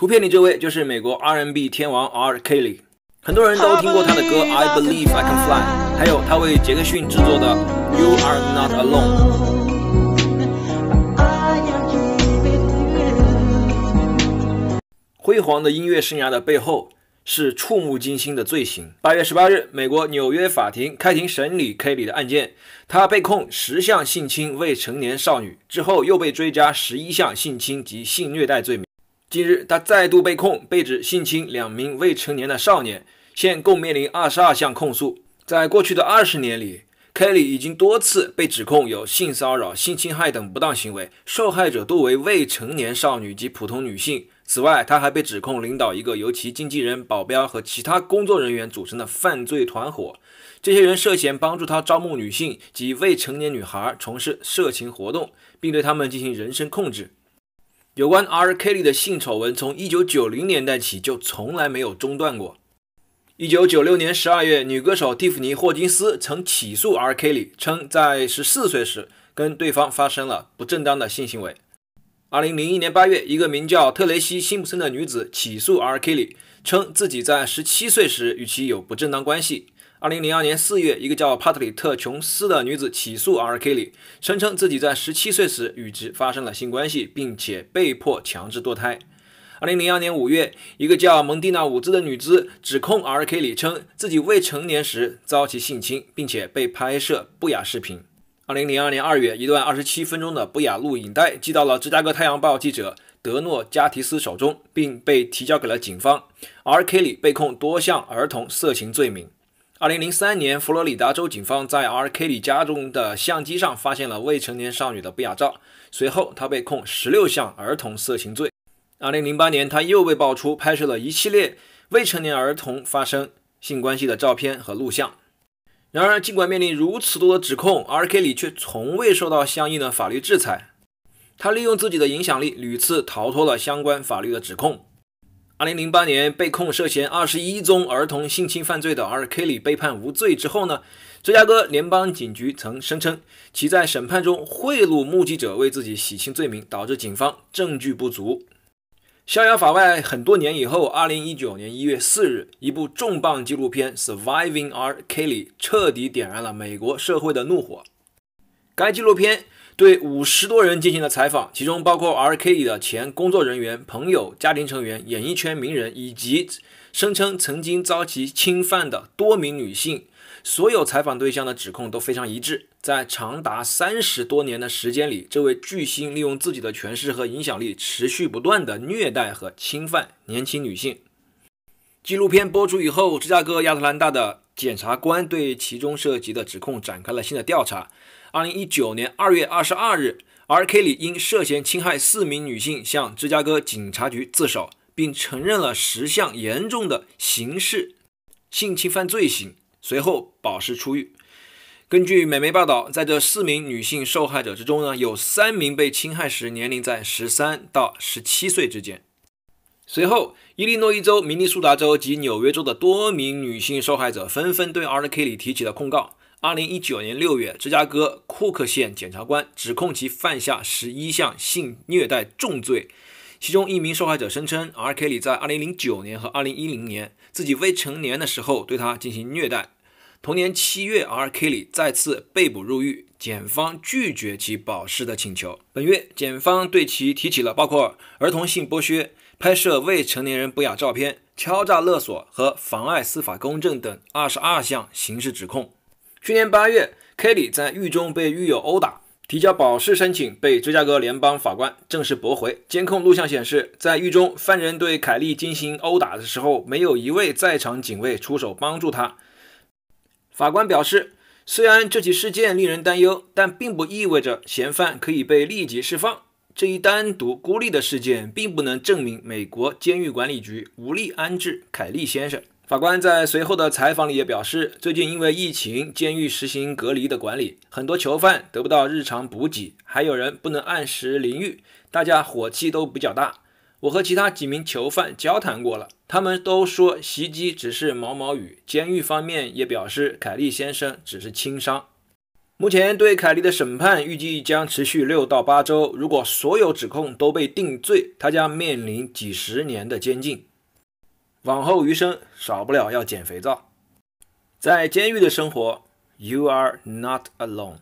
图片里这位就是美国 R&B 天王 R. Kelly，很多人都听过他的歌《I Believe I Can Fly》，还有他为杰克逊制作的《You Are Not Alone》。辉煌的音乐生涯的背后是触目惊心的罪行。八月十八日，美国纽约法庭开庭审理 Kelly 的案件，他被控十项性侵未成年少女，之后又被追加十一项性侵及性虐待罪名。近日，他再度被控，被指性侵两名未成年的少年，现共面临二十二项控诉。在过去的二十年里，凯莉已经多次被指控有性骚扰、性侵害等不当行为，受害者多为未成年少女及普通女性。此外，他还被指控领导一个由其经纪人、保镖和其他工作人员组成的犯罪团伙，这些人涉嫌帮助他招募女性及未成年女孩从事色情活动，并对他们进行人身控制。有关 R·Kelly 的性丑闻，从1990年代起就从来没有中断过。1996年12月，女歌手蒂芙尼·霍金斯曾起诉 R·Kelly，称在14岁时跟对方发生了不正当的性行为。2001年8月，一个名叫特雷西·辛普森的女子起诉 R·Kelly，称自己在17岁时与其有不正当关系。二零零二年四月，一个叫帕特里特·琼斯的女子起诉 R·K· 里，声称自己在十七岁时与其发生了性关系，并且被迫强制堕胎。二零零二年五月，一个叫蒙蒂娜·伍兹的女子指控 R·K· 里称自己未成年时遭其性侵，并且被拍摄不雅视频。二零零二年二月，一段二十七分钟的不雅录影带寄到了芝加哥太阳报记者德诺·加提斯手中，并被提交给了警方。R·K· 里被控多项儿童色情罪名。二零零三年，佛罗里达州警方在 R·K 里家中的相机上发现了未成年少女的不雅照，随后他被控十六项儿童色情罪。二零零八年，他又被爆出拍摄了一系列未成年儿童发生性关系的照片和录像。然而，尽管面临如此多的指控，R·K 里却从未受到相应的法律制裁。他利用自己的影响力，屡次逃脱了相关法律的指控。二零零八年被控涉嫌二十一宗儿童性侵犯罪的 R· Kelly 被判无罪之后呢，芝加哥联邦警局曾声称其在审判中贿赂目击者为自己洗清罪名，导致警方证据不足，逍遥法外很多年以后，二零一九年一月四日，一部重磅纪录片《Surviving R· Kelly》彻底点燃了美国社会的怒火。该纪录片。对五十多人进行了采访，其中包括 R. Kelly 的前工作人员、朋友、家庭成员、演艺圈名人以及声称曾经遭其侵犯的多名女性。所有采访对象的指控都非常一致。在长达三十多年的时间里，这位巨星利用自己的权势和影响力，持续不断的虐待和侵犯年轻女性。纪录片播出以后，芝加哥、亚特兰大的检察官对其中涉及的指控展开了新的调查。二零一九年二月二十二日，R.K. 里因涉嫌侵害四名女性，向芝加哥警察局自首，并承认了十项严重的刑事性侵犯罪行，随后保释出狱。根据美媒报道，在这四名女性受害者之中呢，有三名被侵害时年龄在十三到十七岁之间。随后，伊利诺伊州、明尼苏达州及纽约州的多名女性受害者纷纷对 R.K. 里提起了控告。二零一九年六月，芝加哥库克县检察官指控其犯下十一项性虐待重罪，其中一名受害者声称 R.K 里在二零零九年和二零一零年自己未成年的时候对他进行虐待。同年七月，R.K 里再次被捕入狱，检方拒绝其保释的请求。本月，检方对其提起了包括儿童性剥削、拍摄未成年人不雅照片、敲诈勒索和妨碍司法公正等二十二项刑事指控。去年八月，凯 y 在狱中被狱友殴打，提交保释申请被芝加哥联邦法官正式驳回。监控录像显示，在狱中犯人对凯莉进行殴打的时候，没有一位在场警卫出手帮助他。法官表示，虽然这起事件令人担忧，但并不意味着嫌犯可以被立即释放。这一单独孤立的事件并不能证明美国监狱管理局无力安置凯利先生。法官在随后的采访里也表示，最近因为疫情，监狱实行隔离的管理，很多囚犯得不到日常补给，还有人不能按时淋浴，大家火气都比较大。我和其他几名囚犯交谈过了，他们都说袭击只是毛毛雨。监狱方面也表示，凯利先生只是轻伤。目前对凯莉的审判预计将持续六到八周。如果所有指控都被定罪，她将面临几十年的监禁，往后余生少不了要减肥皂。在监狱的生活，You are not alone。